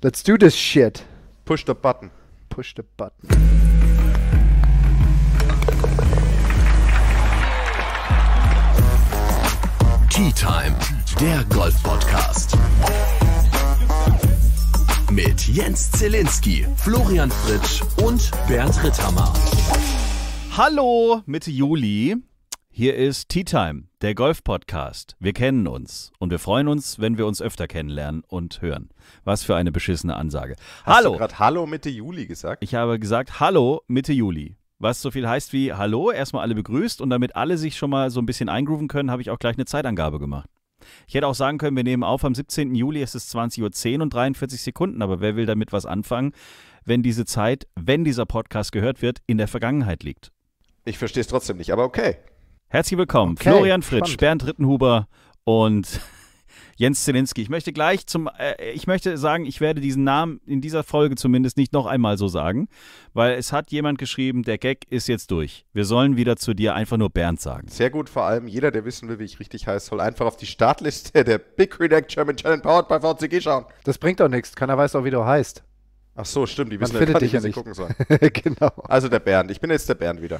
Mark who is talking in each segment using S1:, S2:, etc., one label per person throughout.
S1: Let's do this shit. Push the button. Push the button.
S2: Tea Time, der Golf Podcast. Mit Jens Zielinski, Florian Fritsch und Bernd Ritthammer. Hallo, Mitte Juli. Hier ist Tea Time, der Golf-Podcast. Wir kennen uns und wir freuen uns, wenn wir uns öfter kennenlernen und hören. Was für eine beschissene Ansage. Hallo. Hast du gerade Hallo Mitte Juli gesagt? Ich habe gesagt Hallo Mitte Juli. Was so viel heißt wie Hallo, erstmal alle begrüßt und damit alle sich schon mal so ein bisschen eingrooven können, habe ich auch gleich eine Zeitangabe gemacht. Ich hätte auch sagen können, wir nehmen auf am 17. Juli, es ist 20.10 Uhr und 43 Sekunden, aber wer will damit was anfangen, wenn diese Zeit, wenn dieser Podcast gehört wird, in der Vergangenheit liegt? Ich verstehe es trotzdem nicht, aber okay. Herzlich willkommen, okay, Florian Fritsch, spannend. Bernd Rittenhuber und Jens Zelinski. Ich möchte gleich zum, äh, ich möchte sagen, ich werde diesen Namen in dieser Folge zumindest nicht noch einmal so sagen, weil es hat jemand geschrieben, der Gag ist jetzt durch. Wir sollen wieder zu dir einfach nur Bernd sagen.
S3: Sehr gut, vor allem jeder, der wissen will, wie ich richtig heiße, soll einfach auf die Startliste der Big Redact German Challenge Powered by VCG schauen.
S1: Das bringt doch nichts, keiner weiß auch, wie du heißt. Ach
S3: so, stimmt, die wissen Man findet ja, dich ja nicht. gucken sollen. genau. Also der Bernd, ich bin jetzt der Bernd wieder.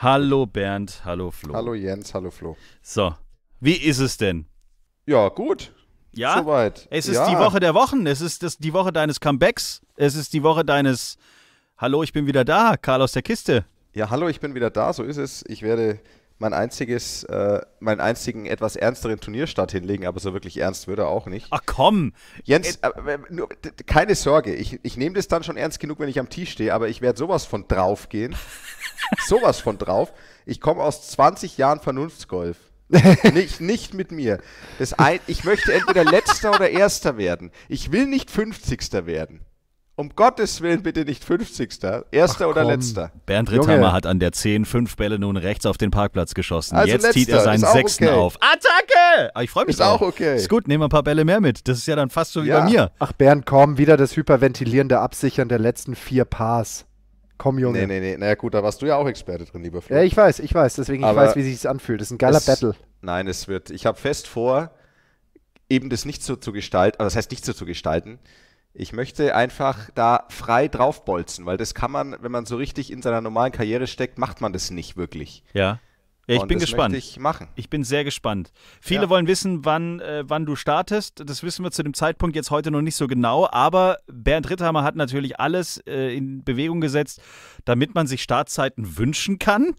S3: Hallo Bernd, hallo Flo. Hallo Jens, hallo Flo. So, wie
S2: ist es denn? Ja, gut. Ja, soweit. Es ist ja. die Woche der Wochen. Es ist das, die Woche deines Comebacks. Es ist die Woche deines Hallo, ich bin wieder da, Karl aus der Kiste.
S3: Ja, hallo, ich bin wieder da. So ist es. Ich werde mein einziges, äh, meinen einzigen etwas ernsteren Turnierstart hinlegen, aber so wirklich ernst würde er auch nicht. Ach komm! Jens, äh, nur, keine Sorge, ich, ich nehme das dann schon ernst genug, wenn ich am Tisch stehe, aber ich werde sowas von drauf gehen. sowas von drauf. Ich komme aus 20 Jahren Vernunftsgolf. nicht, nicht mit mir. Das Ein, ich möchte entweder letzter oder erster werden. Ich will nicht 50. werden. Um Gottes Willen bitte nicht 50. Erster Ach, oder komm. letzter. Bernd Rittheimer Junge.
S2: hat an der 10 fünf Bälle nun rechts auf den Parkplatz geschossen. Also Jetzt letzter. zieht er seinen sechsten okay. auf. Attacke! Ah, ich freue mich. Ist auch. okay. Ist gut, nehmen wir ein paar Bälle mehr mit. Das ist ja dann fast so wie ja. bei mir. Ach, Bernd, komm,
S1: wieder das hyperventilierende Absichern der letzten vier Pars. Komm, Junge. Nee, nee,
S2: nee. Na gut, da
S3: warst du ja auch Experte drin, lieber Flo. Ja, ich weiß, ich weiß. Deswegen, Aber ich weiß, wie sich das anfühlt. Das ist ein geiler es, Battle. Nein, es wird. Ich habe fest vor, eben das nicht so zu gestalten, also das heißt nicht so zu gestalten, ich möchte einfach da frei draufbolzen, weil das kann man, wenn man so richtig in seiner normalen Karriere
S2: steckt, macht man das nicht wirklich. Ja. Ja, ich Und bin gespannt. Ich, ich, bin sehr gespannt. Viele ja. wollen wissen, wann, äh, wann du startest. Das wissen wir zu dem Zeitpunkt jetzt heute noch nicht so genau. Aber Bernd Ritthammer hat natürlich alles äh, in Bewegung gesetzt, damit man sich Startzeiten wünschen kann.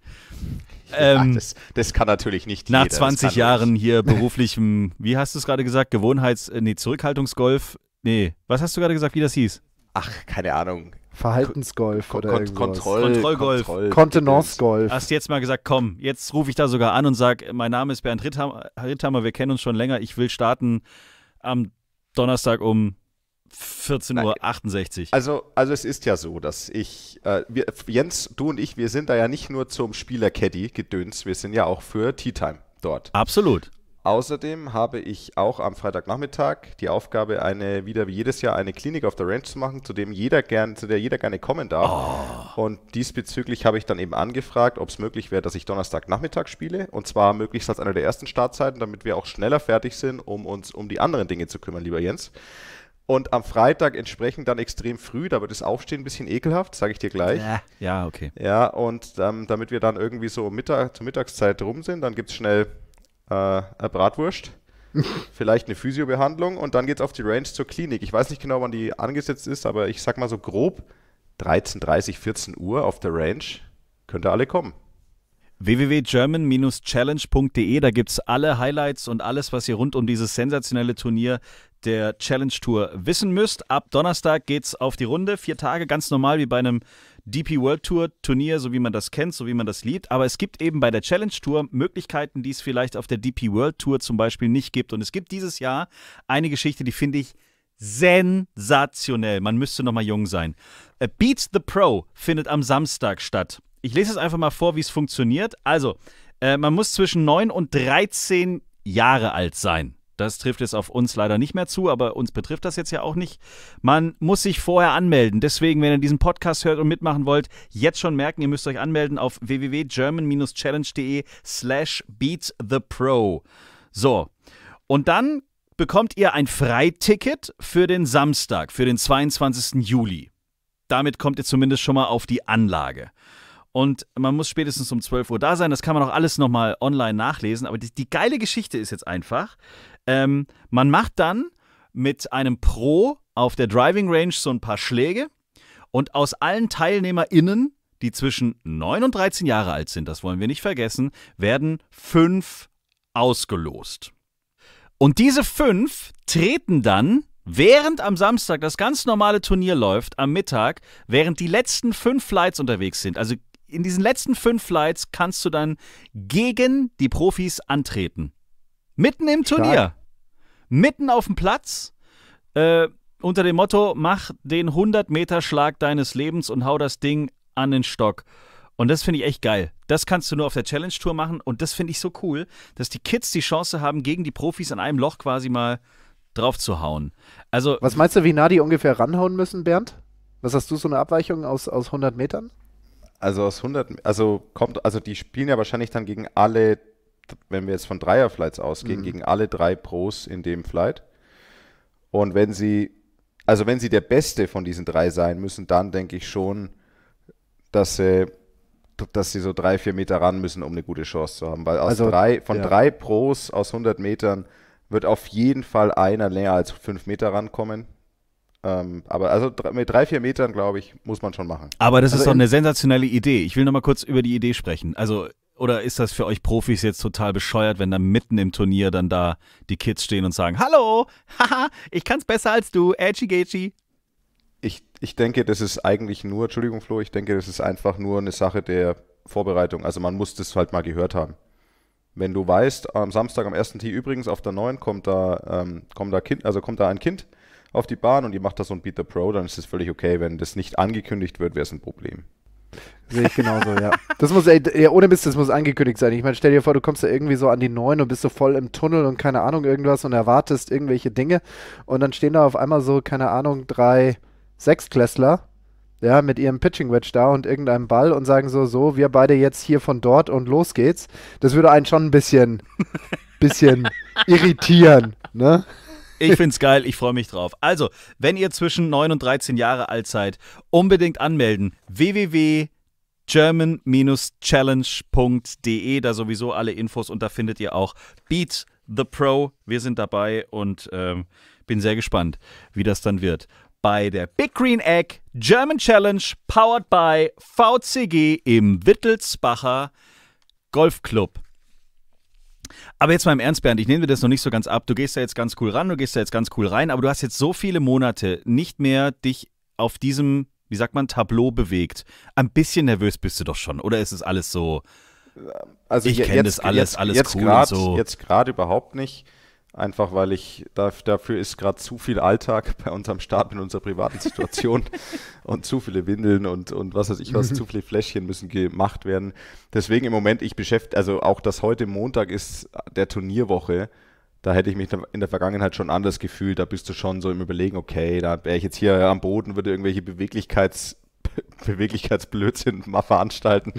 S2: Ähm, ja, das, das, kann natürlich nicht. Nach jeder. 20 Jahren nicht. hier beruflichem, wie hast du es gerade gesagt, Gewohnheits-, äh, nee, Zurückhaltungsgolf Nee, was hast du gerade gesagt, wie das hieß? Ach, keine Ahnung.
S1: Verhaltensgolf Kon oder Kon Kontroll
S2: Kontrollgolf. Kontenancegolf. Hast du jetzt mal gesagt, komm, jetzt rufe ich da sogar an und sage, mein Name ist Bernd Ritthammer, Ritthammer, wir kennen uns schon länger, ich will starten am Donnerstag um 14.68 Uhr.
S3: Also, also es ist ja so, dass ich, äh, wir, Jens, du und ich, wir sind da ja nicht nur zum Spieler-Caddy gedöns, wir sind ja auch für Tea Time dort. Absolut. Außerdem habe ich auch am Freitagnachmittag die Aufgabe, eine wieder wie jedes Jahr eine Klinik auf der Ranch zu machen, zu dem jeder gern, zu der jeder gerne kommen darf. Oh. Und diesbezüglich habe ich dann eben angefragt, ob es möglich wäre, dass ich Donnerstagnachmittag spiele und zwar möglichst als einer der ersten Startzeiten, damit wir auch schneller fertig sind, um uns um die anderen Dinge zu kümmern, lieber Jens. Und am Freitag entsprechend dann extrem früh, da wird das Aufstehen ein bisschen ekelhaft, sage ich dir gleich. Ja, okay. Ja, und ähm, damit wir dann irgendwie so Mittag, zur Mittagszeit rum sind, dann gibt es schnell äh, eine Bratwurst, vielleicht eine Physiobehandlung und dann geht's auf die Range zur Klinik. Ich weiß nicht genau, wann die angesetzt ist, aber ich sag mal so grob 13, 30, 14 Uhr auf der Range.
S2: Könnt ihr alle kommen www.german-challenge.de. Da gibt es alle Highlights und alles, was ihr rund um dieses sensationelle Turnier der Challenge Tour wissen müsst. Ab Donnerstag geht es auf die Runde. Vier Tage, ganz normal wie bei einem DP World Tour Turnier, so wie man das kennt, so wie man das liebt. Aber es gibt eben bei der Challenge Tour Möglichkeiten, die es vielleicht auf der DP World Tour zum Beispiel nicht gibt. Und es gibt dieses Jahr eine Geschichte, die finde ich sensationell. Man müsste nochmal jung sein. Äh, Beats the Pro findet am Samstag statt. Ich lese es einfach mal vor, wie es funktioniert. Also, äh, man muss zwischen 9 und 13 Jahre alt sein. Das trifft jetzt auf uns leider nicht mehr zu, aber uns betrifft das jetzt ja auch nicht. Man muss sich vorher anmelden. Deswegen, wenn ihr diesen Podcast hört und mitmachen wollt, jetzt schon merken, ihr müsst euch anmelden auf www.german-challenge.de slash beatthepro. So, und dann bekommt ihr ein Freiticket für den Samstag, für den 22. Juli. Damit kommt ihr zumindest schon mal auf die Anlage. Und man muss spätestens um 12 Uhr da sein. Das kann man auch alles nochmal online nachlesen. Aber die, die, geile Geschichte ist jetzt einfach, ähm, man macht dann mit einem Pro auf der Driving Range so ein paar Schläge und aus allen TeilnehmerInnen, die zwischen 9 und 13 Jahre alt sind, das wollen wir nicht vergessen, werden fünf ausgelost. Und diese fünf treten dann, während am Samstag das ganz normale Turnier läuft, am Mittag, während die letzten fünf Flights unterwegs sind, also in diesen letzten fünf Flights kannst du dann gegen die Profis antreten. Mitten im Stark. Turnier mitten auf dem Platz äh, unter dem Motto: Mach den 100-Meter-Schlag deines Lebens und hau das Ding an den Stock. Und das finde ich echt geil. Das kannst du nur auf der Challenge Tour machen und das finde ich so cool, dass die Kids die Chance haben, gegen die Profis in einem Loch quasi mal drauf zu hauen. Also Was meinst du, wie nah die ungefähr
S1: ranhauen müssen, Bernd? Was hast du so eine Abweichung aus, aus 100 Metern?
S2: Also aus 100,
S3: also kommt, also die spielen ja wahrscheinlich dann gegen alle wenn wir jetzt von Dreierflights ausgehen, mhm. gegen alle drei Pros in dem Flight. Und wenn sie, also wenn sie der Beste von diesen drei sein müssen, dann denke ich schon, dass sie, dass sie so drei, vier Meter ran müssen, um eine gute Chance zu haben. Weil also, drei, von ja. drei Pros aus 100 Metern wird auf jeden Fall einer länger als fünf Meter rankommen. Ähm, aber also mit drei, vier Metern, glaube ich, muss man schon machen. Aber das also ist doch eine
S2: sensationelle Idee. Ich will nochmal kurz über die Idee sprechen. Also oder ist das für euch Profis jetzt total bescheuert, wenn dann mitten im Turnier dann da die Kids stehen und sagen, hallo, haha, ich kann's besser als du, edgy Gechi.
S3: Ich, ich denke, das ist eigentlich nur, Entschuldigung Flo, ich denke, das ist einfach nur eine Sache der Vorbereitung. Also man muss das halt mal gehört haben. Wenn du weißt, am Samstag am ersten Tee übrigens auf der 9 kommt da, ähm, kommt da Kind, also kommt da ein Kind auf die Bahn und die macht da so ein Beat the Pro, dann ist es völlig okay. Wenn das nicht angekündigt wird, wäre es ein Problem.
S1: Sehe ich genauso, ja. Das muss, ey, ohne Mist, das muss angekündigt sein. Ich meine, stell dir vor, du kommst da irgendwie so an die 9 und bist so voll im Tunnel und keine Ahnung irgendwas und erwartest irgendwelche Dinge und dann stehen da auf einmal so, keine Ahnung, drei Sechstklässler, ja, mit ihrem Pitching Wedge da und irgendeinem Ball und sagen so, so, wir beide jetzt hier von dort und los geht's. Das würde einen schon ein bisschen, bisschen irritieren, ne?
S2: Ich finde es geil, ich freue mich drauf. Also, wenn ihr zwischen 9 und 13 Jahre alt seid, unbedingt anmelden. wwwgerman challengede da sowieso alle Infos und da findet ihr auch Beat the Pro. Wir sind dabei und ähm, bin sehr gespannt, wie das dann wird. Bei der Big Green Egg German Challenge, powered by VCG im Wittelsbacher Golfclub. Aber jetzt mal im Ernst, Bernd, ich nehme dir das noch nicht so ganz ab. Du gehst da jetzt ganz cool ran, du gehst da jetzt ganz cool rein, aber du hast jetzt so viele Monate nicht mehr dich auf diesem, wie sagt man, Tableau bewegt. Ein bisschen nervös bist du doch schon, oder ist es alles so? Also ich kenne das alles, jetzt, alles jetzt cool grad, so.
S3: Jetzt gerade überhaupt nicht einfach weil ich da, dafür ist gerade zu viel Alltag bei unserem Start mit unserer privaten Situation und zu viele Windeln und, und was weiß ich was, zu viele Fläschchen müssen gemacht werden. Deswegen im Moment, ich beschäftige, also auch dass heute Montag ist der Turnierwoche, da hätte ich mich in der Vergangenheit schon anders gefühlt. Da bist du schon so im Überlegen, okay, da wäre ich jetzt hier am Boden, würde irgendwelche Beweglichkeits- Beweglichkeitsblödsinn mal veranstalten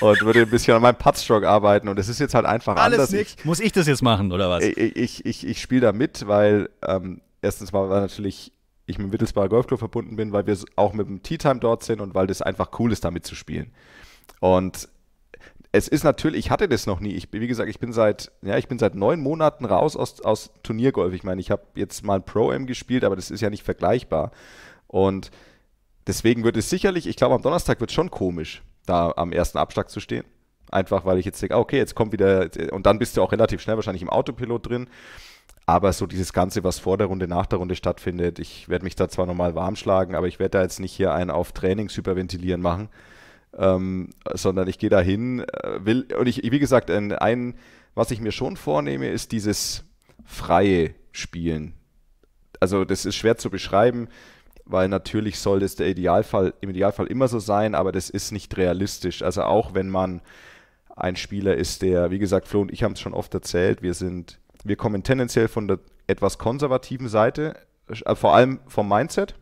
S3: und würde ein bisschen an meinem Putzstroke arbeiten. Und es ist jetzt halt einfach Alles anders. Nicht.
S2: Ich, Muss ich das jetzt machen, oder was?
S3: Ich, ich, ich, ich spiele da mit, weil ähm, erstens mal war natürlich ich mit dem Wittelsbacher Golfclub verbunden bin, weil wir auch mit dem Tea Time dort sind und weil das einfach cool ist, damit zu spielen. Und es ist natürlich, ich hatte das noch nie. Ich, wie gesagt, ich bin seit, ja, ich bin seit neun Monaten raus aus, aus Turniergolf. Ich meine, ich habe jetzt mal ein Pro-Am gespielt, aber das ist ja nicht vergleichbar. Und deswegen wird es sicherlich, ich glaube, am Donnerstag wird es schon komisch, da am ersten Abschlag zu stehen. Einfach, weil ich jetzt denke, ah, okay, jetzt kommt wieder, und dann bist du auch relativ schnell wahrscheinlich im Autopilot drin. Aber so dieses Ganze, was vor der Runde, nach der Runde stattfindet, ich werde mich da zwar nochmal warm schlagen, aber ich werde da jetzt nicht hier einen auf Trainingshyperventilieren machen, ähm, sondern ich gehe da hin, äh, will, und ich, wie gesagt, ein, ein, was ich mir schon vornehme, ist dieses freie Spielen. Also, das ist schwer zu beschreiben weil natürlich soll das der Idealfall, im Idealfall immer so sein, aber das ist nicht realistisch. Also auch wenn man ein Spieler ist, der, wie gesagt, Flo und ich haben es schon oft erzählt, wir sind, wir kommen tendenziell von der etwas konservativen Seite, äh, vor allem vom Mindset.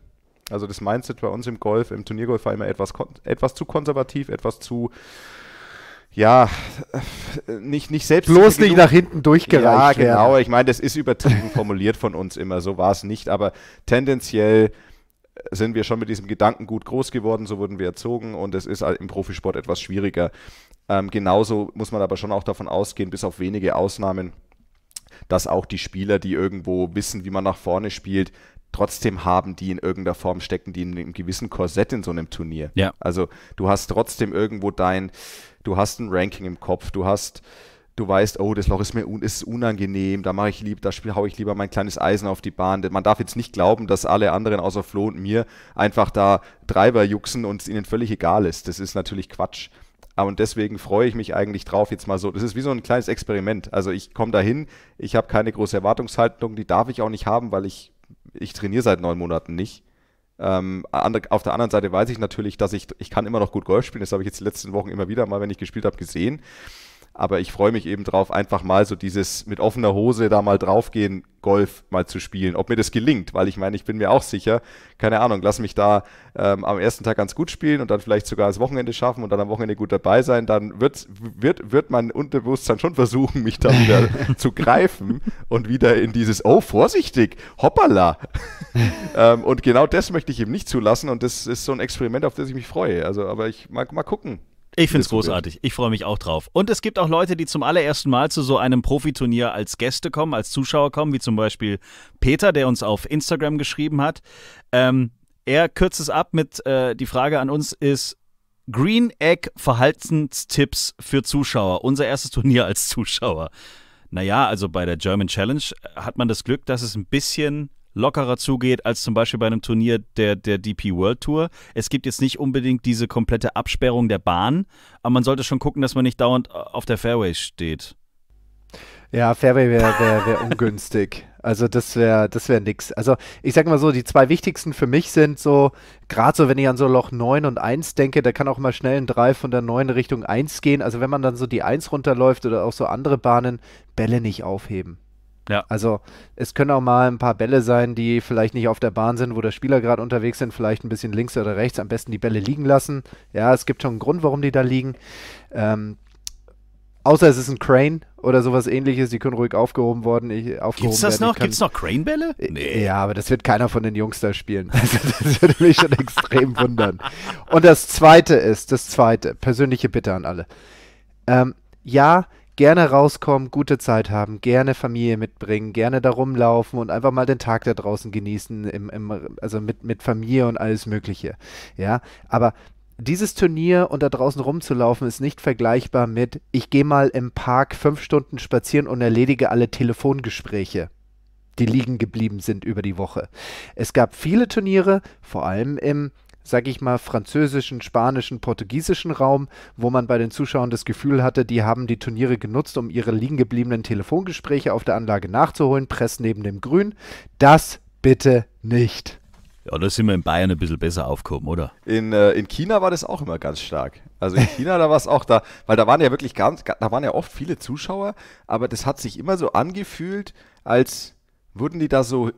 S3: Also das Mindset bei uns im Golf, im Turniergolf war immer etwas, etwas zu konservativ, etwas zu ja, äh, nicht, nicht selbst. Bloß nicht nach hinten durchgereicht. Ja, genau. Werden. Ich meine, das ist übertrieben formuliert von uns immer. So war es nicht. Aber tendenziell sind wir schon mit diesem Gedanken gut groß geworden, so wurden wir erzogen und es ist im Profisport etwas schwieriger. Ähm, genauso muss man aber schon auch davon ausgehen, bis auf wenige Ausnahmen, dass auch die Spieler, die irgendwo wissen, wie man nach vorne spielt, trotzdem haben, die in irgendeiner Form stecken, die in einem gewissen Korsett in so einem Turnier. Ja. Also du hast trotzdem irgendwo dein, du hast ein Ranking im Kopf, du hast du weißt, oh, das Loch ist mir un ist unangenehm, da mache ich lieber, da spiel, ich lieber mein kleines Eisen auf die Bahn. Man darf jetzt nicht glauben, dass alle anderen außer Flo und mir einfach da Treiber juchsen und es ihnen völlig egal ist. Das ist natürlich Quatsch. Ah, und deswegen freue ich mich eigentlich drauf, jetzt mal so. Das ist wie so ein kleines Experiment. Also ich komme dahin, ich habe keine große Erwartungshaltung, die darf ich auch nicht haben, weil ich, ich trainiere seit neun Monaten nicht. Ähm, auf der anderen Seite weiß ich natürlich, dass ich, ich kann immer noch gut Golf spielen. Das habe ich jetzt die letzten Wochen immer wieder mal, wenn ich gespielt habe, gesehen. Aber ich freue mich eben drauf, einfach mal so dieses mit offener Hose da mal draufgehen, Golf mal zu spielen. Ob mir das gelingt, weil ich meine, ich bin mir auch sicher, keine Ahnung, lass mich da ähm, am ersten Tag ganz gut spielen und dann vielleicht sogar das Wochenende schaffen und dann am Wochenende gut dabei sein, dann wird, wird, wird mein Unterbewusstsein schon versuchen, mich da wieder zu greifen und wieder in dieses, oh, vorsichtig, hoppala. ähm, und genau das möchte ich eben nicht zulassen und das ist so ein Experiment, auf das ich mich freue. Also, aber ich mag mal gucken, ich finde es großartig.
S2: Ich freue mich auch drauf. Und es gibt auch Leute, die zum allerersten Mal zu so einem Profiturnier als Gäste kommen, als Zuschauer kommen, wie zum Beispiel Peter, der uns auf Instagram geschrieben hat. Ähm, er kürzt es ab mit, äh, die Frage an uns ist, Green Egg Verhaltenstipps für Zuschauer. Unser erstes Turnier als Zuschauer. Naja, also bei der German Challenge äh, hat man das Glück, dass es ein bisschen lockerer zugeht als zum Beispiel bei einem Turnier der, der DP World Tour. Es gibt jetzt nicht unbedingt diese komplette Absperrung der Bahn, aber man sollte schon gucken, dass man nicht dauernd äh, auf der Fairway steht.
S1: Ja, Fairway wäre wär, wär ungünstig. Also das wäre das wär nix. Also ich sag mal so, die zwei wichtigsten für mich sind so, gerade so, wenn ich an so Loch 9 und 1 denke, da kann auch mal schnell ein 3 von der 9 Richtung 1 gehen. Also wenn man dann so die 1 runterläuft oder auch so andere Bahnen, Bälle nicht aufheben. Ja. Also es können auch mal ein paar Bälle sein, die vielleicht nicht auf der Bahn sind, wo der Spieler gerade unterwegs sind, vielleicht ein bisschen links oder rechts, am besten die Bälle liegen lassen. Ja, es gibt schon einen Grund, warum die da liegen. Ähm, außer es ist ein Crane oder sowas ähnliches, die können ruhig aufgehoben worden. Gibt es das werden, noch? Können, Gibt's noch Crane-Bälle? Äh, nee. Ja, aber das wird keiner von den Jungs da spielen. Also das würde mich schon extrem wundern. Und das zweite ist, das zweite, persönliche Bitte an alle. Ähm, ja, gerne rauskommen, gute Zeit haben, gerne Familie mitbringen, gerne da rumlaufen und einfach mal den Tag da draußen genießen, im, im, also mit, mit Familie und alles Mögliche. Ja, aber dieses Turnier und da draußen rumzulaufen ist nicht vergleichbar mit, ich gehe mal im Park fünf Stunden spazieren und erledige alle Telefongespräche die liegen geblieben sind über die Woche. Es gab viele Turniere, vor allem im sag ich mal, französischen, spanischen, portugiesischen Raum, wo man bei den Zuschauern das Gefühl hatte, die haben die Turniere genutzt, um ihre liegen gebliebenen Telefongespräche auf der Anlage nachzuholen, Press neben dem Grün. Das bitte nicht.
S2: Ja, da sind wir in Bayern ein bisschen besser aufgehoben, oder?
S1: In, äh, in China war das auch immer ganz stark. Also in
S2: China, da war es auch
S3: da, weil da waren ja wirklich ganz, da waren ja oft viele Zuschauer, aber das hat sich immer so angefühlt, als würden die da so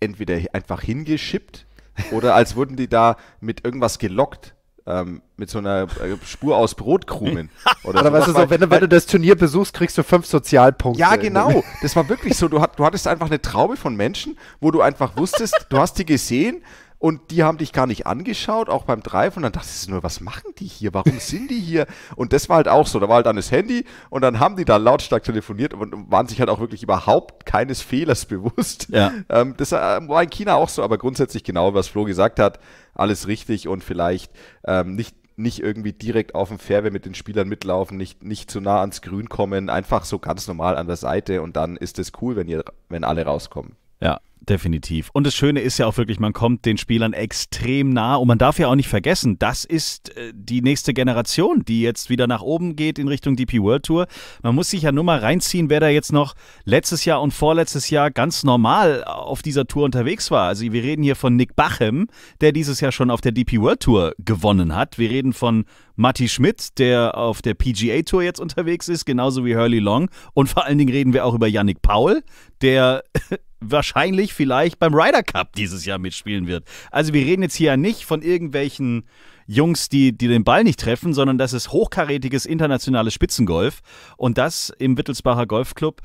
S3: entweder einfach hingeschippt oder als wurden die da mit irgendwas gelockt. Ähm, mit so einer äh, Spur aus Brotkrumen. Oder, oder weißt du, so, wenn, du, wenn du
S1: das Turnier besuchst, kriegst du fünf Sozialpunkte. Ja, genau. Das war wirklich
S3: so. Du, hat, du hattest einfach eine Traube von Menschen, wo du einfach wusstest, du hast die gesehen, und die haben dich gar nicht angeschaut, auch beim Drive. Und dann dachte ich nur, was machen die hier? Warum sind die hier? Und das war halt auch so. Da war halt dann das Handy und dann haben die da lautstark telefoniert und waren sich halt auch wirklich überhaupt keines Fehlers bewusst. Ja. Ähm, das äh, war in China auch so, aber grundsätzlich genau, was Flo gesagt hat, alles richtig und vielleicht ähm, nicht nicht irgendwie direkt auf dem Fairway mit den Spielern mitlaufen, nicht, nicht zu nah ans Grün kommen, einfach so ganz normal an der Seite und dann ist es cool, wenn, ihr, wenn alle rauskommen.
S2: Ja, Definitiv. Und das Schöne ist ja auch wirklich, man kommt den Spielern extrem nah und man darf ja auch nicht vergessen, das ist äh, die nächste Generation, die jetzt wieder nach oben geht in Richtung DP World Tour. Man muss sich ja nur mal reinziehen, wer da jetzt noch letztes Jahr und vorletztes Jahr ganz normal auf dieser Tour unterwegs war. Also wir reden hier von Nick Bachem, der dieses Jahr schon auf der DP World Tour gewonnen hat. Wir reden von Matti Schmidt, der auf der PGA Tour jetzt unterwegs ist, genauso wie Hurley Long. Und vor allen Dingen reden wir auch über Yannick Paul, der wahrscheinlich vielleicht beim Ryder Cup dieses Jahr mitspielen wird. Also wir reden jetzt hier ja nicht von irgendwelchen Jungs, die, die den Ball nicht treffen, sondern das ist hochkarätiges internationales Spitzengolf und das im Wittelsbacher Golfclub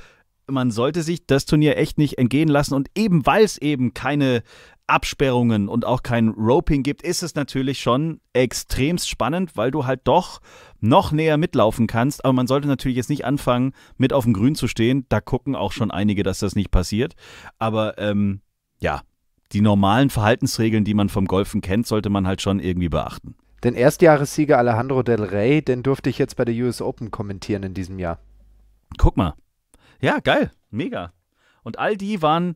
S2: man sollte sich das Turnier echt nicht entgehen lassen. Und eben weil es eben keine Absperrungen und auch kein Roping gibt, ist es natürlich schon extrem spannend, weil du halt doch noch näher mitlaufen kannst. Aber man sollte natürlich jetzt nicht anfangen, mit auf dem Grün zu stehen. Da gucken auch schon einige, dass das nicht passiert. Aber ähm, ja, die normalen Verhaltensregeln, die man vom Golfen kennt, sollte man halt schon irgendwie beachten.
S1: Den Erstjahressieger Alejandro Del Rey, den durfte ich jetzt
S2: bei der US Open kommentieren in diesem Jahr. Guck mal. Ja, geil. Mega. Und all die waren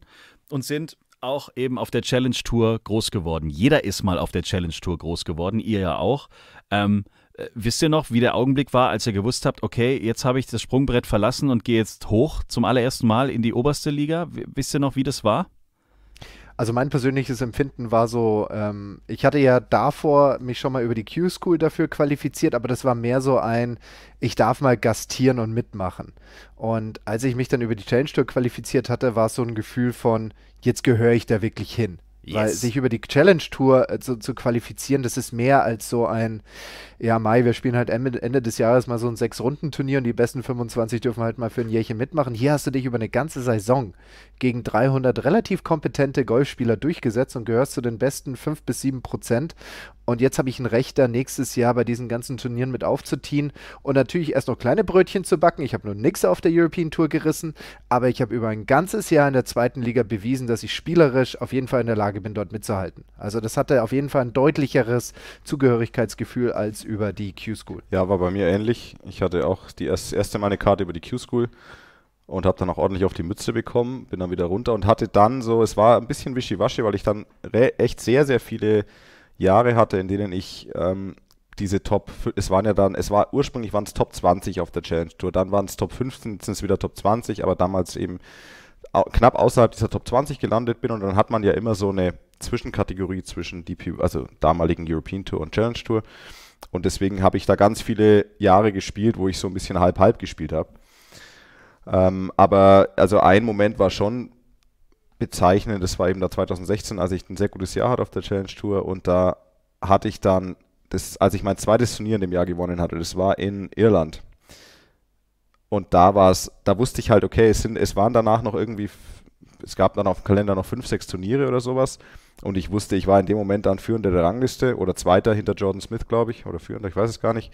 S2: und sind auch eben auf der Challenge Tour groß geworden. Jeder ist mal auf der Challenge Tour groß geworden, ihr ja auch. Ähm, äh, wisst ihr noch, wie der Augenblick war, als ihr gewusst habt, okay, jetzt habe ich das Sprungbrett verlassen und gehe jetzt hoch zum allerersten Mal in die oberste Liga? Wisst ihr noch, wie das war?
S1: Also mein persönliches Empfinden war so, ähm, ich hatte ja davor mich schon mal über die Q-School dafür qualifiziert, aber das war mehr so ein, ich darf mal gastieren und mitmachen. Und als ich mich dann über die Challenge Tour qualifiziert hatte, war es so ein Gefühl von, jetzt gehöre ich da wirklich hin. Yes. Weil sich über die Challenge Tour äh, zu, zu, qualifizieren, das ist mehr als so ein, ja, Mai, wir spielen halt Ende des Jahres mal so ein Sechs-Runden-Turnier und die besten 25 dürfen halt mal für ein Jährchen mitmachen. Hier hast du dich über eine ganze Saison gegen 300 relativ kompetente Golfspieler durchgesetzt und gehörst zu den besten 5 bis 7 Prozent. Und jetzt habe ich ein Recht, da nächstes Jahr bei diesen ganzen Turnieren mit aufzutiehen und natürlich erst noch kleine Brötchen zu backen. Ich habe nur nichts auf der European Tour gerissen, aber ich habe über ein ganzes Jahr in der zweiten Liga bewiesen, dass ich spielerisch auf jeden Fall in der Lage bin, dort mitzuhalten. Also das hatte auf jeden Fall ein deutlicheres Zugehörigkeitsgefühl als über die Q-School.
S3: Ja, war bei mir ähnlich. Ich hatte auch die erst, erste Mal eine Karte über die Q-School und habe dann auch ordentlich auf die Mütze bekommen, bin dann wieder runter und hatte dann so, es war ein bisschen wischiwaschi, weil ich dann echt sehr, sehr viele Jahre hatte, in denen ich ähm, diese Top, es waren ja dann, es war ursprünglich waren es Top 20 auf der Challenge Tour, dann waren es Top 15, jetzt sind es wieder Top 20, aber damals eben knapp außerhalb dieser Top 20 gelandet bin und dann hat man ja immer so eine Zwischenkategorie zwischen DP, also damaligen European Tour und Challenge Tour. Und deswegen habe ich da ganz viele Jahre gespielt, wo ich so ein bisschen halb-halb gespielt habe. Ähm, aber also ein Moment war schon bezeichnend, das war eben da 2016, als ich ein sehr gutes Jahr hatte auf der Challenge Tour und da hatte ich dann, das, als ich mein zweites Turnier in dem Jahr gewonnen hatte, das war in Irland. Und da war es, da wusste ich halt, okay, es, sind, es waren danach noch irgendwie es gab dann auf dem Kalender noch fünf, sechs Turniere oder sowas. Und ich wusste, ich war in dem Moment dann Führender der Rangliste oder Zweiter hinter Jordan Smith, glaube ich, oder Führender, ich weiß es gar nicht.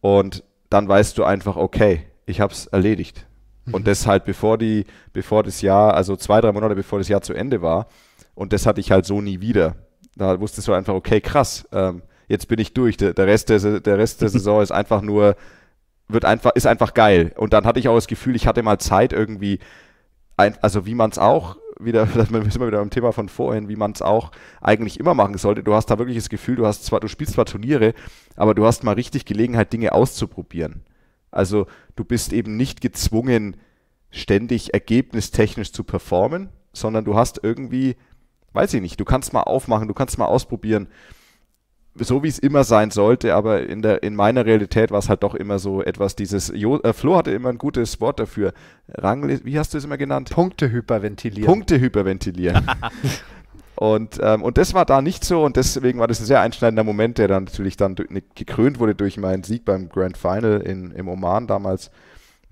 S3: Und dann weißt du einfach, okay, ich habe es erledigt. Mhm. Und das halt bevor, die, bevor das Jahr, also zwei, drei Monate bevor das Jahr zu Ende war. Und das hatte ich halt so nie wieder. Da wusstest du einfach, okay, krass, ähm, jetzt bin ich durch. Der, der, Rest, der, der Rest der Saison ist einfach nur, wird einfach, ist einfach geil. Und dann hatte ich auch das Gefühl, ich hatte mal Zeit irgendwie ein, also wie man es auch wieder, das sind wir wieder beim Thema von vorhin, wie man es auch eigentlich immer machen sollte. Du hast da wirklich das Gefühl, du hast zwar, du spielst zwar Turniere, aber du hast mal richtig Gelegenheit, Dinge auszuprobieren. Also du bist eben nicht gezwungen, ständig ergebnistechnisch zu performen, sondern du hast irgendwie, weiß ich nicht, du kannst mal aufmachen, du kannst mal ausprobieren so wie es immer sein sollte, aber in, der, in meiner Realität war es halt doch immer so etwas dieses, jo, äh, Flo hatte immer ein gutes Wort dafür, Ranglist, wie hast du es immer genannt? Punkte hyperventilieren. Punkte hyperventilieren. und, ähm, und das war da nicht so und deswegen war das ein sehr einschneidender Moment, der dann natürlich dann gekrönt wurde durch meinen Sieg beim Grand Final in, im Oman damals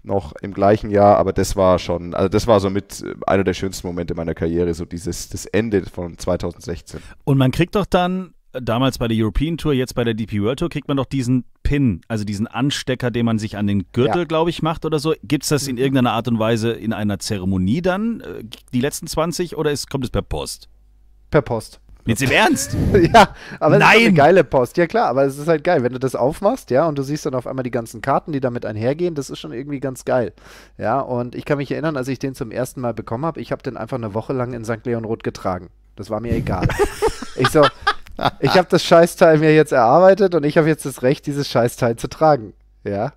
S3: noch im gleichen Jahr, aber das war schon, also das war so mit äh, einer der schönsten Momente meiner Karriere, so dieses das Ende von 2016.
S2: Und man kriegt doch dann damals bei der European Tour, jetzt bei der DP World Tour, kriegt man doch diesen Pin, also diesen Anstecker, den man sich an den Gürtel, ja. glaube ich, macht oder so. Gibt es das in mhm. irgendeiner Art und Weise in einer Zeremonie dann, äh, die letzten 20, oder ist, kommt es per Post? Per Post. Jetzt im Ernst?
S1: ja, aber es ist eine geile Post. Ja, klar, aber es ist halt geil, wenn du das aufmachst, ja, und du siehst dann auf einmal die ganzen Karten, die damit einhergehen, das ist schon irgendwie ganz geil. Ja, und ich kann mich erinnern, als ich den zum ersten Mal bekommen habe, ich habe den einfach eine Woche lang in St. Leon Roth getragen. Das war mir egal. ich so, ich habe das Scheißteil mir jetzt erarbeitet und ich habe jetzt das Recht, dieses Scheißteil zu tragen. Ja.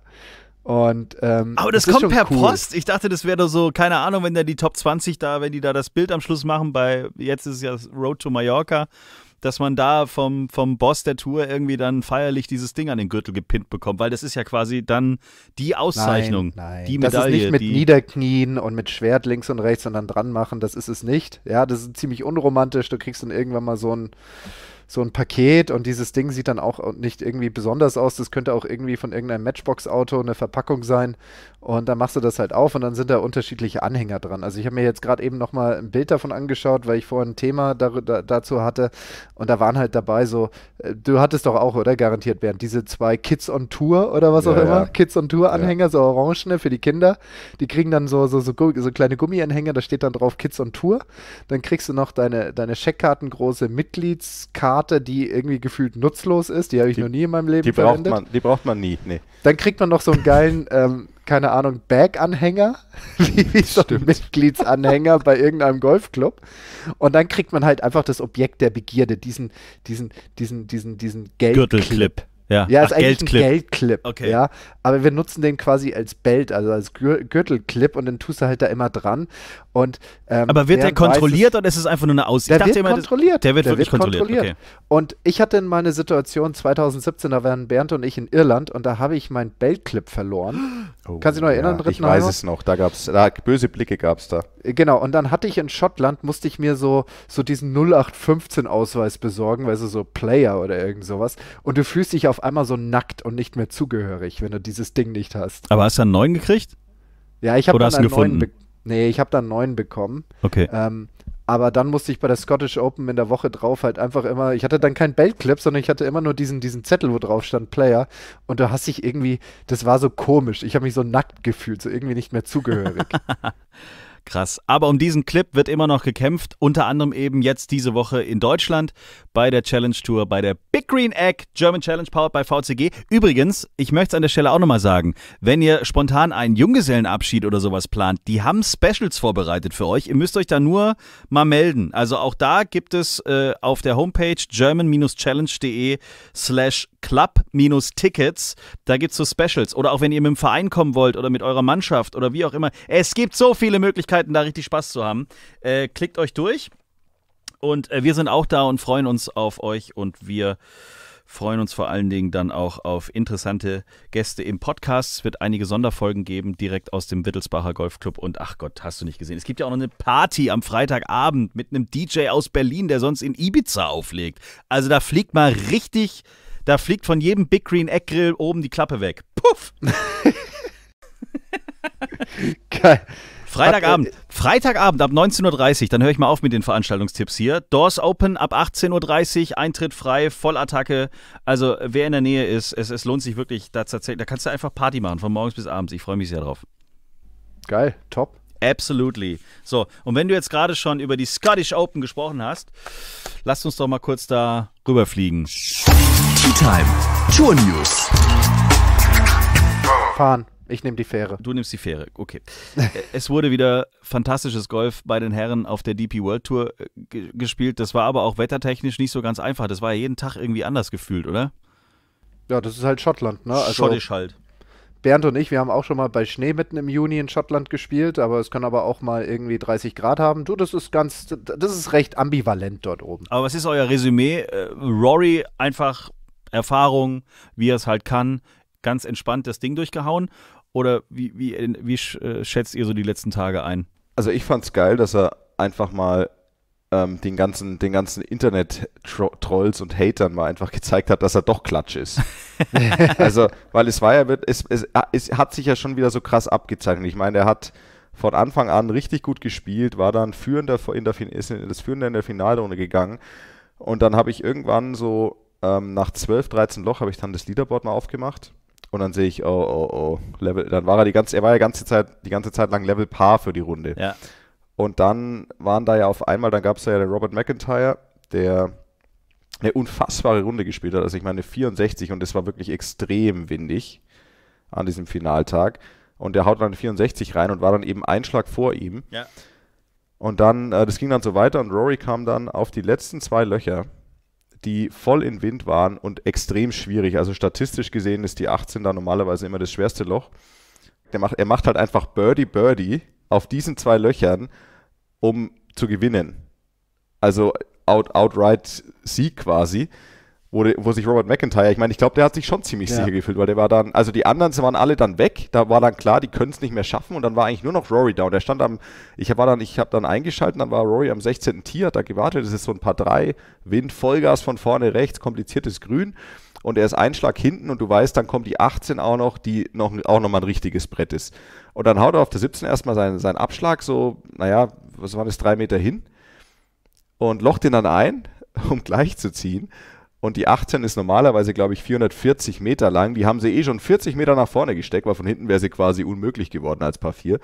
S1: Und, ähm, Aber das, das kommt per cool. Post.
S2: Ich dachte, das wäre da so, keine Ahnung, wenn da die Top 20 da, wenn die da das Bild am Schluss machen, bei jetzt ist es ja Road to Mallorca, dass man da vom, vom Boss der Tour irgendwie dann feierlich dieses Ding an den Gürtel gepinnt bekommt, weil das ist ja quasi dann die Auszeichnung, nein, nein. die Medaille. Das ist nicht mit
S1: Niederknien und mit Schwert links und rechts und dann dran machen, das ist es nicht. Ja, das ist ziemlich unromantisch. Du kriegst dann irgendwann mal so ein so ein Paket und dieses Ding sieht dann auch nicht irgendwie besonders aus. Das könnte auch irgendwie von irgendeinem Matchbox-Auto eine Verpackung sein. Und dann machst du das halt auf und dann sind da unterschiedliche Anhänger dran. Also ich habe mir jetzt gerade eben nochmal ein Bild davon angeschaut, weil ich vorhin ein Thema da, da, dazu hatte. Und da waren halt dabei so, äh, du hattest doch auch, oder? Garantiert, Bernd, diese zwei Kids on Tour oder was ja, auch immer. Ja. Kids on Tour-Anhänger, ja. so orangene für die Kinder. Die kriegen dann so, so, so, so kleine Gummianhänger, da steht dann drauf Kids on Tour. Dann kriegst du noch deine, deine Scheckkarten, große Mitgliedskarte Karte, die irgendwie gefühlt nutzlos ist. Die habe ich die, noch nie in meinem Leben die verwendet. man,
S3: die braucht man nie, nee.
S1: Dann kriegt man noch so einen geilen, ähm, keine Ahnung, Bag-Anhänger, wie so ein Mitgliedsanhänger bei irgendeinem Golfclub. Und dann kriegt man halt einfach das Objekt der Begierde, diesen, diesen, diesen, diesen, diesen Geldclip. Ja, ja Ach, ist eigentlich Geldclip. ein Geldclip. Okay. Ja, aber wir nutzen den quasi als Belt, also als Gürtelclip und den tust du halt da immer dran. Und,
S2: ähm, aber wird der kontrolliert weiß, oder ist es einfach nur eine Aussicht? Der ich wird kontrolliert. Der wird wirklich wird kontrolliert. kontrolliert.
S1: Okay. Und ich hatte in meiner Situation 2017, da waren Bernd und ich in Irland und da habe ich meinen Beltclip verloren. Oh, Kannst du dich noch erinnern? Ja, ich weiß es
S3: noch, da gab es, da, böse Blicke gab es da.
S1: Genau, und dann hatte ich in Schottland, musste ich mir so, so diesen 0815-Ausweis besorgen, weil so, so Player oder irgend sowas. Und du fühlst dich auf einmal so nackt und nicht mehr zugehörig, wenn du dieses Ding nicht hast.
S2: Aber hast du einen neuen gekriegt? Ja, ich habe einen, einen neuen bekommen.
S1: Nee, ich habe dann einen neuen bekommen. Okay. Ähm, aber dann musste ich bei der Scottish Open in der Woche drauf halt einfach immer, ich hatte dann keinen Beltclip, sondern ich hatte immer nur diesen, diesen Zettel, wo drauf stand Player. Und da hast dich irgendwie, das war
S2: so komisch. Ich habe mich so nackt gefühlt, so irgendwie nicht mehr zugehörig. Krass. Aber um diesen Clip wird immer noch gekämpft, unter anderem eben jetzt diese Woche in Deutschland bei der Challenge Tour, bei der Big Green Egg German Challenge Powered by VCG. Übrigens, ich möchte es an der Stelle auch nochmal sagen, wenn ihr spontan einen Junggesellenabschied oder sowas plant, die haben Specials vorbereitet für euch. Ihr müsst euch da nur mal melden. Also auch da gibt es äh, auf der Homepage german-challenge.de slash club-tickets. Da gibt es so Specials. Oder auch wenn ihr mit dem Verein kommen wollt oder mit eurer Mannschaft oder wie auch immer. Es gibt so viele Möglichkeiten Möglichkeiten, da richtig Spaß zu haben. Äh, klickt euch durch. Und äh, wir sind auch da und freuen uns auf euch und wir freuen uns vor allen Dingen dann auch auf interessante Gäste im Podcast. Es wird einige Sonderfolgen geben, direkt aus dem Wittelsbacher Golfclub. Und ach Gott, hast du nicht gesehen. Es gibt ja auch noch eine Party am Freitagabend mit einem DJ aus Berlin, der sonst in Ibiza auflegt. Also da fliegt mal richtig, da fliegt von jedem Big Green Egg Grill oben die Klappe weg. Puff! Geil. Freitagabend. Äh, Freitagabend ab 19.30 Uhr. Dann höre ich mal auf mit den Veranstaltungstipps hier. Doors open ab 18.30 Uhr. Eintritt frei, Vollattacke. Also, wer in der Nähe ist, es, es lohnt sich wirklich. Da, da kannst du einfach Party machen, von morgens bis abends. Ich freue mich sehr drauf. Geil, top. Absolutely. So, und wenn du jetzt gerade schon über die Scottish Open gesprochen hast, lasst uns doch mal kurz da rüberfliegen. Tea Time. Tour News. Fahren. Ich nehme die Fähre. Du nimmst die Fähre, okay. es wurde wieder fantastisches Golf bei den Herren auf der DP World Tour äh, gespielt. Das war aber auch wettertechnisch nicht so ganz einfach. Das war ja jeden Tag irgendwie anders gefühlt, oder?
S1: Ja, das ist halt Schottland, ne? Also Schottisch halt. Bernd und ich, wir haben auch schon mal bei Schnee mitten im Juni in Schottland gespielt, aber es kann aber auch mal irgendwie 30 Grad haben. Du, das ist ganz, das ist recht ambivalent dort oben.
S2: Aber was ist euer Resümee? Äh, Rory einfach Erfahrung, wie er es halt kann, ganz entspannt das Ding durchgehauen. Oder wie, wie, wie äh, schätzt ihr so die letzten Tage ein? Also ich fand's geil,
S3: dass er einfach mal ähm, den ganzen, den ganzen Internet-Trolls und Hatern mal einfach gezeigt hat, dass er doch Klatsch ist. also, weil es war ja, es, es, es hat sich ja schon wieder so krass abgezeichnet. Ich meine, er hat von Anfang an richtig gut gespielt, war dann führender in der, ist das Führende in der Finalrunde gegangen. Und dann habe ich irgendwann so ähm, nach 12, 13 Loch habe ich dann das Leaderboard mal aufgemacht und dann sehe ich, oh, oh, oh, Level. Dann war er die ganze, er war ja ganze Zeit, die ganze Zeit lang Level Paar für die Runde. Ja. Und dann waren da ja auf einmal, dann gab es da ja den Robert McIntyre, der eine unfassbare Runde gespielt hat. Also ich meine 64 und es war wirklich extrem windig an diesem Finaltag. Und der haut dann 64 rein und war dann eben ein Schlag vor ihm. Ja. Und dann, äh, das ging dann so weiter und Rory kam dann auf die letzten zwei Löcher die voll in Wind waren und extrem schwierig. Also statistisch gesehen ist die 18 da normalerweise immer das schwerste Loch. Der macht, er macht halt einfach Birdie Birdie auf diesen zwei Löchern, um zu gewinnen. Also out, outright Sieg quasi wo, wo sich Robert McIntyre, ich meine, ich glaube, der hat sich schon ziemlich ja. sicher gefühlt, weil der war dann, also die anderen waren alle dann weg, da war dann klar, die können es nicht mehr schaffen und dann war eigentlich nur noch Rory da und der stand am, ich war dann, ich habe dann eingeschalten, dann war Rory am 16. Tier, hat da gewartet, das ist so ein paar drei, Wind, Vollgas von vorne rechts, kompliziertes Grün und er ist ein Schlag hinten und du weißt, dann kommt die 18 auch noch, die noch, auch nochmal ein richtiges Brett ist. Und dann haut er auf der 17 erstmal seinen, seinen Abschlag so, naja, was waren das, drei Meter hin und locht ihn dann ein, um gleich zu ziehen und die 18 ist normalerweise, glaube ich, 440 Meter lang. Die haben sie eh schon 40 Meter nach vorne gesteckt, weil von hinten wäre sie quasi unmöglich geworden als Paar 4.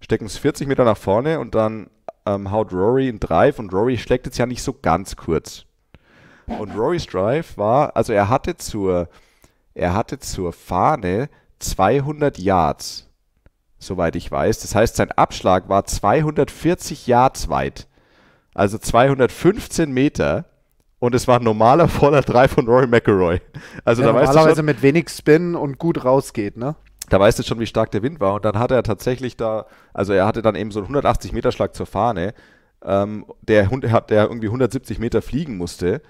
S3: Stecken es 40 Meter nach vorne und dann ähm, haut Rory einen Drive und Rory schlägt jetzt ja nicht so ganz kurz. Und Rorys Drive war, also er hatte zur, er hatte zur Fahne 200 Yards, soweit ich weiß. Das heißt, sein Abschlag war 240 Yards weit. Also 215 Meter und es war ein normaler voller 3 von Rory McElroy. Also ja, da normalerweise weißt du schon, mit wenig Spin und gut
S1: rausgeht, ne?
S3: Da weißt du schon, wie stark der Wind war. Und dann hat er tatsächlich da, also er hatte dann eben so einen 180-Meter-Schlag zur Fahne, ähm, der, der irgendwie 170 Meter fliegen musste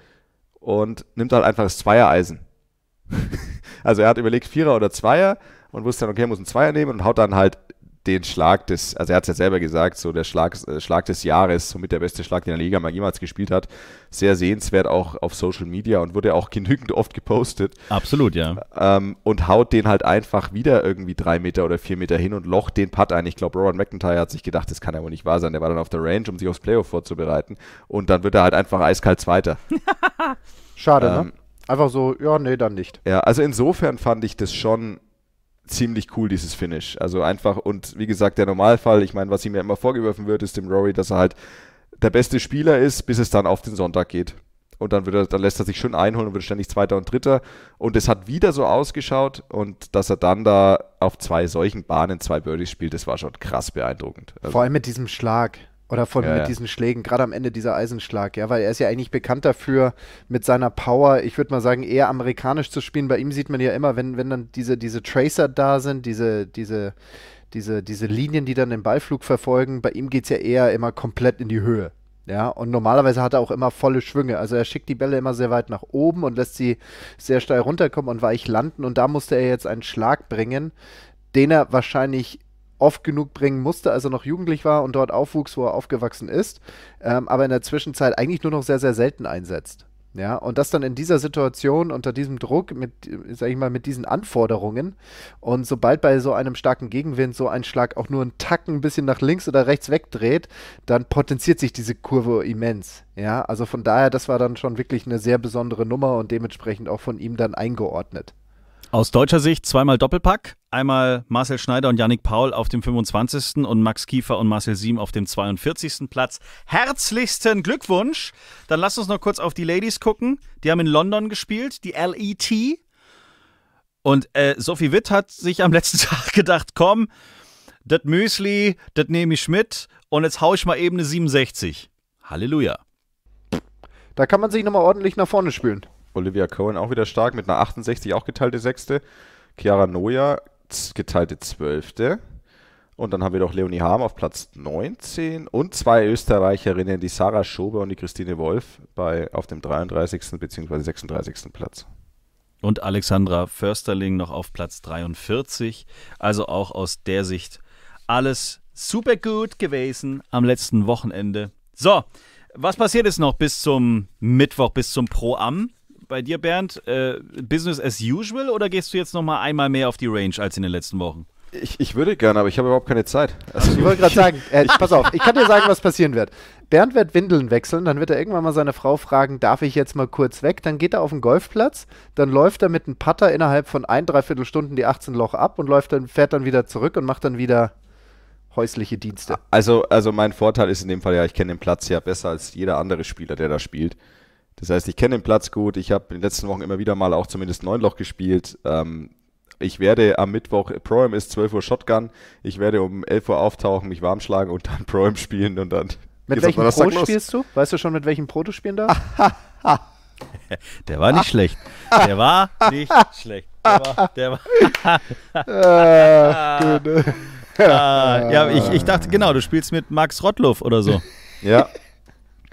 S3: und nimmt halt einfach das Zweiereisen. also er hat überlegt, Vierer oder Zweier und wusste dann, okay, er muss ein Zweier nehmen und haut dann halt den Schlag des, also er hat es ja selber gesagt, so der Schlag, äh, Schlag des Jahres, somit der beste Schlag, den der Liga mal jemals gespielt hat, sehr sehenswert auch auf Social Media und wurde auch genügend oft gepostet. Absolut, ja. Ähm, und haut den halt einfach wieder irgendwie drei Meter oder vier Meter hin und locht den Putt ein. Ich glaube, Rowan McIntyre hat sich gedacht, das kann ja wohl nicht wahr sein. Der war dann auf der Range, um sich aufs Playoff vorzubereiten und dann wird er halt einfach eiskalt Zweiter.
S1: Schade, ne? ähm, ne? Einfach so, ja, nee, dann nicht.
S3: Ja, also insofern fand ich das schon ziemlich cool, dieses Finish. Also einfach, und wie gesagt, der Normalfall, ich meine, was ihm ja immer vorgeworfen wird, ist dem Rory, dass er halt der beste Spieler ist, bis es dann auf den Sonntag geht. Und dann, er, dann lässt er sich schön einholen und wird ständig Zweiter und Dritter. Und es hat wieder so ausgeschaut. Und dass er dann da auf zwei solchen Bahnen zwei Birdies spielt, das war schon krass beeindruckend. Also Vor allem
S1: mit diesem Schlag. Oder von ja, mit ja. diesen Schlägen, gerade am Ende dieser Eisenschlag, ja, weil er ist ja eigentlich bekannt dafür, mit seiner Power, ich würde mal sagen, eher amerikanisch zu spielen. Bei ihm sieht man ja immer, wenn, wenn dann diese, diese Tracer da sind, diese, diese, diese, diese Linien, die dann den Ballflug verfolgen, bei ihm geht es ja eher immer komplett in die Höhe. Ja, und normalerweise hat er auch immer volle Schwünge. Also er schickt die Bälle immer sehr weit nach oben und lässt sie sehr steil runterkommen und weich landen. Und da musste er jetzt einen Schlag bringen, den er wahrscheinlich oft genug bringen musste, als er noch jugendlich war und dort aufwuchs, wo er aufgewachsen ist, ähm, aber in der Zwischenzeit eigentlich nur noch sehr, sehr selten einsetzt. Ja, und das dann in dieser Situation unter diesem Druck, mit, sag ich mal, mit diesen Anforderungen. Und sobald bei so einem starken Gegenwind so ein Schlag auch nur einen Tacken ein bisschen nach links oder rechts wegdreht, dann potenziert sich diese Kurve immens. Ja, also von daher, das war dann schon wirklich eine sehr besondere Nummer und dementsprechend auch von ihm dann eingeordnet.
S2: Aus deutscher Sicht zweimal Doppelpack. Einmal Marcel Schneider und Yannick Paul auf dem 25. und Max Kiefer und Marcel Siem auf dem 42. Platz. Herzlichsten Glückwunsch! Dann lasst uns noch kurz auf die Ladies gucken. Die haben in London gespielt, die LET. Und äh, Sophie Witt hat sich am letzten Tag gedacht, komm, das Müsli, das nehme ich mit und jetzt haue ich mal eben eine 67. Halleluja.
S1: Da kann man sich nochmal ordentlich nach vorne
S2: spülen.
S3: Olivia Cohen auch wieder stark mit einer 68, auch geteilte Sechste. Chiara Noya geteilte Zwölfte. Und dann haben wir noch Leonie Harm auf Platz 19 und zwei Österreicherinnen, die Sarah Schober und die Christine Wolf, bei, auf dem 33. bzw.
S2: 36. Platz. Und Alexandra Försterling noch auf Platz 43. Also auch aus der Sicht alles super gut gewesen am letzten Wochenende. So, was passiert jetzt noch bis zum Mittwoch, bis zum Pro-Am? bei dir, Bernd, äh, Business as usual oder gehst du jetzt nochmal einmal mehr auf die Range als in den letzten Wochen?
S3: Ich, ich würde gerne, aber ich habe überhaupt keine Zeit. Also ich wollte gerade sagen, äh, pass auf, ich
S1: kann dir sagen, was passieren wird. Bernd wird Windeln wechseln, dann wird er irgendwann mal seine Frau fragen, darf ich jetzt mal kurz weg? Dann geht er auf den Golfplatz, dann läuft er mit einem Putter innerhalb von ein, dreiviertel Stunden die 18 Loch ab und läuft dann, fährt dann wieder zurück und macht dann wieder häusliche Dienste.
S3: Also, also mein Vorteil ist in dem Fall ja, ich kenne den Platz ja besser als jeder andere Spieler, der da spielt. Das heißt, ich kenne den Platz gut. Ich habe in den letzten Wochen immer wieder mal auch zumindest Neunloch gespielt. Ähm, ich werde am Mittwoch, Proem ist 12 Uhr Shotgun. Ich werde um 11 Uhr auftauchen, mich warm schlagen und dann Proem spielen und
S2: dann.
S1: Mit welchem Pro spielst du? Weißt du schon, mit welchem Pro du spielen darfst?
S2: Der war nicht schlecht. Der war nicht schlecht. Der war. Der war. ah, ah ja, ich, ich dachte, genau, du spielst mit Max Rottluff oder so.
S3: Ja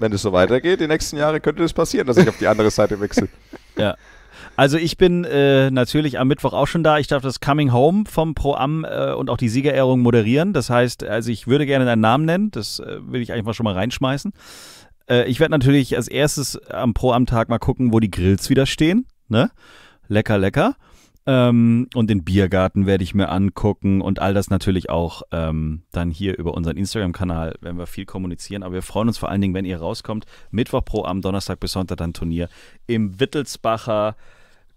S3: wenn es so weitergeht, die nächsten Jahre könnte es das passieren, dass ich auf die andere Seite wechsle.
S2: Ja. Also ich bin äh, natürlich am Mittwoch auch schon da. Ich darf das Coming Home vom Pro-Am äh, und auch die Siegerehrung moderieren. Das heißt, also ich würde gerne deinen Namen nennen. Das äh, will ich einfach schon mal reinschmeißen. Äh, ich werde natürlich als erstes am Pro-Am-Tag mal gucken, wo die Grills wieder stehen. Ne? Lecker, lecker. Ähm, und den Biergarten werde ich mir angucken und all das natürlich auch ähm, dann hier über unseren Instagram-Kanal wenn wir viel kommunizieren. Aber wir freuen uns vor allen Dingen, wenn ihr rauskommt. Mittwoch pro am Donnerstag bis Sonntag dann Turnier im Wittelsbacher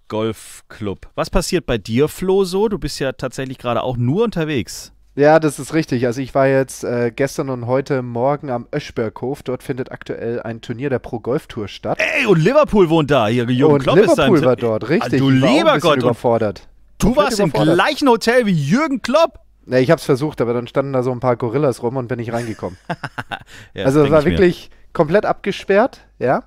S2: Golfclub. Was passiert bei dir, Flo, so? Du bist ja tatsächlich gerade auch nur unterwegs.
S1: Ja, das ist richtig. Also ich war jetzt äh, gestern und heute Morgen am Öschberghof. Dort findet aktuell ein Turnier der Pro Golf Tour statt.
S2: Ey, und Liverpool wohnt da. Hier, Jürgen Klopp Liverpool ist da. Liverpool war dort, richtig. Du lieber ein Gott. überfordert.
S1: Du warst im gleichen Hotel wie Jürgen Klopp. Nee, ich hab's versucht, aber dann standen da so ein paar Gorillas rum und bin nicht reingekommen. ja, also es war wirklich mir. komplett abgesperrt, ja.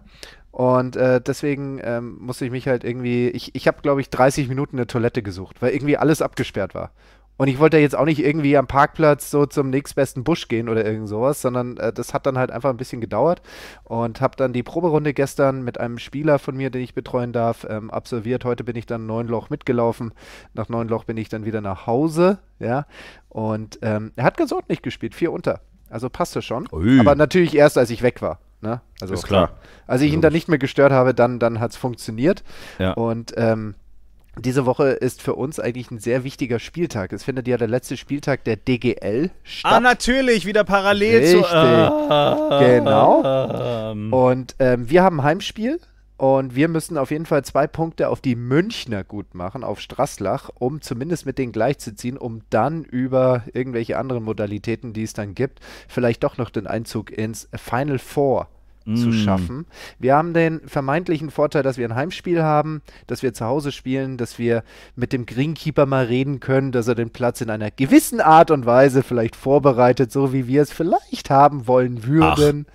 S1: Und äh, deswegen ähm, musste ich mich halt irgendwie, ich, ich habe, glaube ich, 30 Minuten eine Toilette gesucht, weil irgendwie alles abgesperrt war. Und ich wollte jetzt auch nicht irgendwie am Parkplatz so zum nächstbesten Busch gehen oder irgend sowas, sondern äh, das hat dann halt einfach ein bisschen gedauert und habe dann die Proberunde gestern mit einem Spieler von mir, den ich betreuen darf, ähm, absolviert. Heute bin ich dann neun Loch mitgelaufen. Nach neun Loch bin ich dann wieder nach Hause, ja. Und ähm, er hat ganz ordentlich gespielt, vier unter. Also passte schon. Ui. Aber natürlich erst, als ich weg war. Ne? Also, Ist klar. Als ich ihn also dann nicht mehr gestört habe, dann, dann hat es funktioniert. Ja. Und ähm, diese Woche ist für uns eigentlich ein sehr wichtiger Spieltag. Es findet ja der letzte Spieltag der DGL statt. Ah,
S2: natürlich, wieder parallel Richtig. zu. Ah, genau.
S1: Ähm. Und ähm, wir haben Heimspiel und wir müssen auf jeden Fall zwei Punkte auf die Münchner gut machen, auf Strasslach, um zumindest mit denen gleichzuziehen, um dann über irgendwelche anderen Modalitäten, die es dann gibt, vielleicht doch noch den Einzug ins Final Four zu mm. schaffen. Wir haben den vermeintlichen Vorteil, dass wir ein Heimspiel haben, dass wir zu Hause spielen, dass wir mit dem Greenkeeper mal reden können, dass er den Platz in einer gewissen Art und Weise vielleicht vorbereitet, so wie wir es vielleicht haben wollen würden.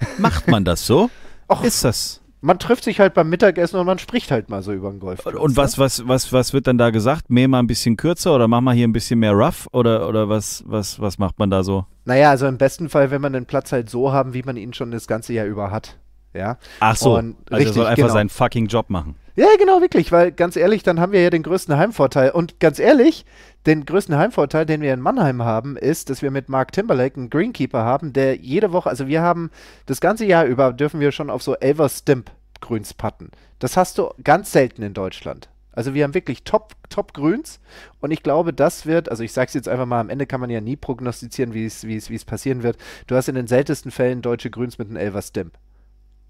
S2: Ach, macht man das so? Och, ist
S1: das? man trifft sich halt beim Mittagessen und man spricht halt mal so über den Golf.
S2: Und was, ne? was, was, was wird dann da gesagt? Mäh mal ein bisschen kürzer oder mach mal hier ein bisschen mehr rough oder, oder was, was, was macht man da so?
S1: Naja, also im besten Fall, wenn man den Platz halt so haben, wie man ihn schon das ganze Jahr über hat. Ja? Ach so, und, also richtig, er soll einfach genau. seinen
S2: fucking Job machen.
S1: Ja, genau, wirklich, weil ganz ehrlich, dann haben wir ja den größten Heimvorteil. Und ganz ehrlich, den größten Heimvorteil, den wir in Mannheim haben, ist, dass wir mit Mark Timberlake einen Greenkeeper haben, der jede Woche, also wir haben das ganze Jahr über, dürfen wir schon auf so Elver Stimp Grüns patten. Das hast du ganz selten in Deutschland. Also wir haben wirklich Top, Top Grüns und ich glaube, das wird, also ich sage es jetzt einfach mal, am Ende kann man ja nie prognostizieren, wie es passieren wird. Du hast in den seltensten Fällen deutsche Grüns mit einem Elver Stimp.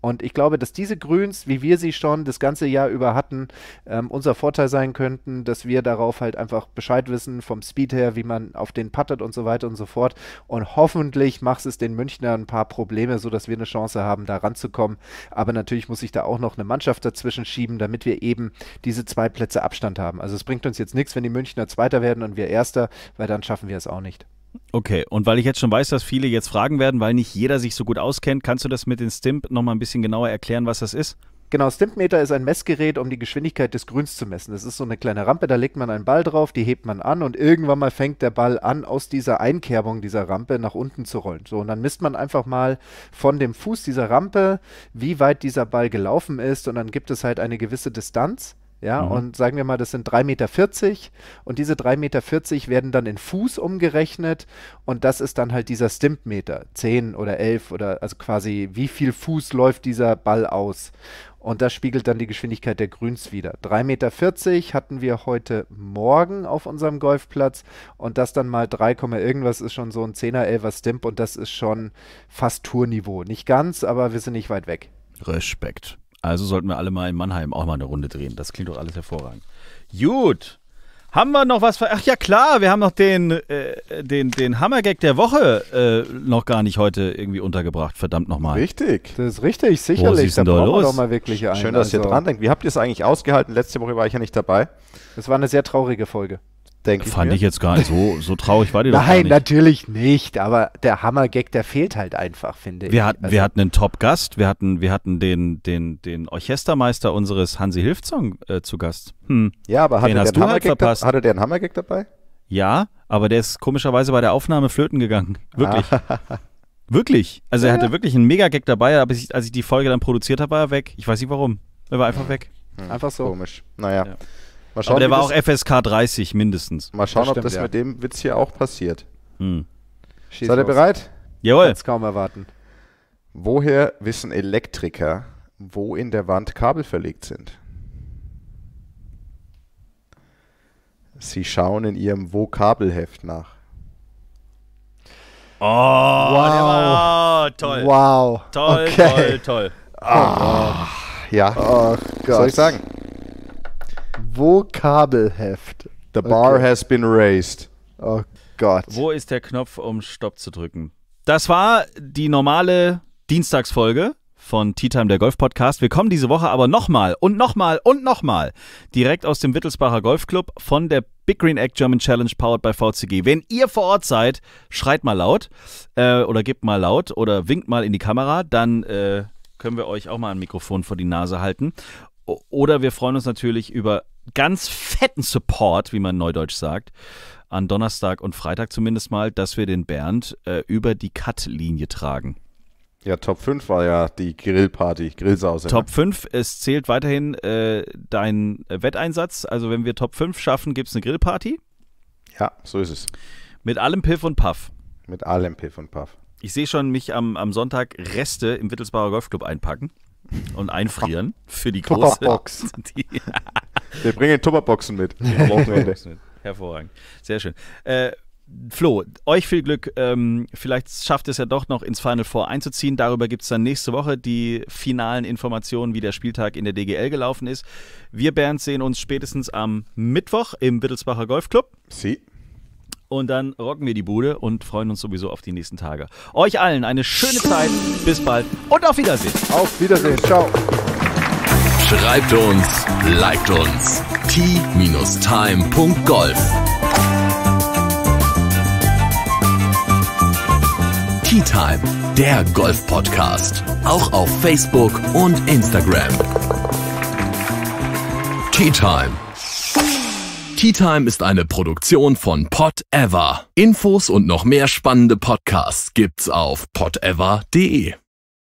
S1: Und ich glaube, dass diese Grüns, wie wir sie schon das ganze Jahr über hatten, ähm, unser Vorteil sein könnten, dass wir darauf halt einfach Bescheid wissen, vom Speed her, wie man auf den puttet und so weiter und so fort. Und hoffentlich macht es den Münchner ein paar Probleme, sodass wir eine Chance haben, da ranzukommen. Aber natürlich muss ich da auch noch eine Mannschaft dazwischen schieben, damit wir eben diese zwei Plätze Abstand haben. Also es bringt uns jetzt nichts, wenn die Münchner Zweiter werden und wir Erster, weil dann schaffen wir es auch nicht.
S2: Okay, und weil ich jetzt schon weiß, dass viele jetzt fragen werden, weil nicht jeder sich so gut auskennt, kannst du das mit dem Stimp nochmal ein bisschen genauer erklären, was das ist? Genau, Stimpmeter ist ein Messgerät, um die Geschwindigkeit des Grüns zu messen. Das ist so eine kleine Rampe, da legt man einen Ball drauf, die hebt man an und
S1: irgendwann mal fängt der Ball an, aus dieser Einkerbung dieser Rampe nach unten zu rollen. So, und dann misst man einfach mal von dem Fuß dieser Rampe, wie weit dieser Ball gelaufen ist und dann gibt es halt eine gewisse Distanz ja, mhm. und sagen wir mal, das sind 3,40 Meter und diese 3,40 Meter werden dann in Fuß umgerechnet und das ist dann halt dieser Stimpmeter, 10 oder 11 oder also quasi wie viel Fuß läuft dieser Ball aus. Und das spiegelt dann die Geschwindigkeit der Grüns wieder. 3,40 Meter hatten wir heute Morgen auf unserem Golfplatz und das dann mal 3, irgendwas ist schon so ein 10er, 11er Stimp und das ist schon
S2: fast Tourniveau. Nicht ganz, aber wir sind nicht weit weg. Respekt. Also sollten wir alle mal in Mannheim auch mal eine Runde drehen. Das klingt doch alles hervorragend. Gut. Haben wir noch was? Ach ja, klar, wir haben noch den, äh, den, den Hammergag der Woche äh, noch gar nicht heute irgendwie untergebracht. Verdammt nochmal.
S1: Richtig. Das ist richtig, sicherlich. da brauchen los? wir doch mal wirklich einen. Schön, dass also. ihr dran denkt. Wie habt ihr es eigentlich ausgehalten? Letzte Woche war ich ja nicht dabei. Das war eine sehr traurige Folge
S2: denke ich. Fand mir. ich jetzt gar nicht so, so traurig, war die Nein, doch Nein,
S1: natürlich nicht, aber der Hammer-Gag, der fehlt halt einfach, finde wir ich. Hatten, also wir
S2: hatten einen Top-Gast, wir hatten, wir hatten den, den, den Orchestermeister unseres Hansi Hilfsong äh, zu Gast. Hm. Ja, aber hatte den der, einen halt Hammergag
S3: da, hatte der einen Hammer-Gag dabei?
S2: Ja, aber der ist komischerweise bei der Aufnahme flöten gegangen. Wirklich. Ah. Wirklich. Also ja, er hatte ja. wirklich einen Mega-Gag dabei, aber als ich die Folge dann produziert habe, war er weg. Ich weiß nicht warum. Er war einfach weg. Hm, einfach so. Komisch. Naja. Ja. Mal schauen, Aber der war auch FSK 30 mindestens. Mal schauen, das stimmt, ob das ja. mit
S3: dem Witz hier auch passiert. Hm. Seid ihr bereit? Jawohl. Kann's kaum erwarten. Woher wissen Elektriker, wo in der Wand Kabel verlegt sind? Sie schauen in ihrem Vokabelheft nach.
S2: Oh, wow. Oh, toll. Wow. Toll, okay. toll, toll. Oh, ah, wow.
S1: Ja, oh, soll ich sagen? Vokabelheft. The bar okay. has been raised.
S2: Oh Gott. Wo ist der Knopf, um Stopp zu drücken? Das war die normale Dienstagsfolge von Tea Time, der Golf-Podcast. Wir kommen diese Woche aber nochmal und nochmal und nochmal direkt aus dem Wittelsbacher Golfclub von der Big Green Egg German Challenge powered by VCG. Wenn ihr vor Ort seid, schreit mal laut äh, oder gebt mal laut oder winkt mal in die Kamera, dann äh, können wir euch auch mal ein Mikrofon vor die Nase halten. Oder wir freuen uns natürlich über ganz fetten Support, wie man neudeutsch sagt, an Donnerstag und Freitag zumindest mal, dass wir den Bernd äh, über die Cut-Linie tragen.
S3: Ja, Top 5 war ja die Grillparty, Grillsause. Top
S2: 5, es zählt weiterhin äh, dein Wetteinsatz. Also wenn wir Top 5 schaffen, gibt es eine Grillparty. Ja, so ist es. Mit allem Piff und Puff.
S3: Mit allem Piff und Puff.
S2: Ich sehe schon mich am, am Sonntag Reste im Wittelsbacher Golfclub einpacken und einfrieren für die große. Tupperbox. Die,
S3: Wir bringen Tupperboxen mit.
S2: Hervorragend. Sehr schön. Äh, Flo, euch viel Glück. Ähm, vielleicht schafft es ja doch noch ins Final Four einzuziehen. Darüber gibt es dann nächste Woche die finalen Informationen, wie der Spieltag in der DGL gelaufen ist. Wir, Bernd, sehen uns spätestens am Mittwoch im Wittelsbacher Golfclub. Sie. Und dann rocken wir die Bude und freuen uns sowieso auf die nächsten Tage. Euch allen eine schöne Zeit. Bis bald und auf Wiedersehen. Auf Wiedersehen. Ciao. Schreibt uns, liked uns. t-time.golf Tea Time, der Golf-Podcast. Auch auf Facebook und Instagram. Tea Time. Tea Time ist eine Produktion von Pot Ever. Infos und noch mehr spannende Podcasts gibt's auf potever.de.